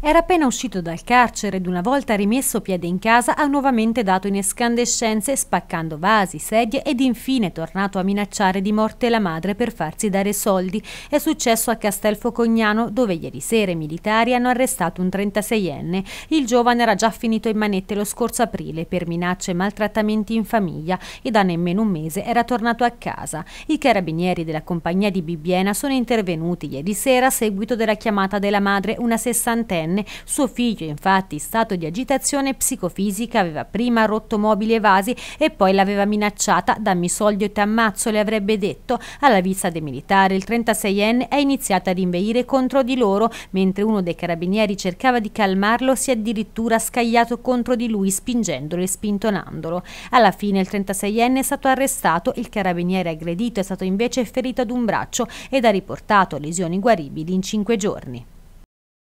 Era appena uscito dal carcere ed una volta rimesso piede in casa ha nuovamente dato in escandescenze spaccando vasi, sedie ed infine tornato a minacciare di morte la madre per farsi dare soldi. È successo a Castelfocognano dove ieri sera i militari hanno arrestato un 36enne. Il giovane era già finito in manette lo scorso aprile per minacce e maltrattamenti in famiglia e da nemmeno un mese era tornato a casa. I carabinieri della compagnia di Bibbiena sono intervenuti ieri sera a seguito della chiamata della madre, una sessantenne diciottenne. Suo figlio, infatti, in stato di agitazione psicofisica, aveva prima rotto mobili e vasi e poi l'aveva minacciata, dammi soldi o ti ammazzo, le avrebbe detto. Alla vista dei militari, il 36enne è iniziato ad inveire contro di loro, mentre uno dei carabinieri cercava di calmarlo, si è addirittura scagliato contro di lui, spingendolo e spintonandolo. Alla fine il 36enne è stato arrestato, il carabiniere aggredito è stato invece ferito ad un braccio ed ha riportato lesioni guaribili in cinque giorni.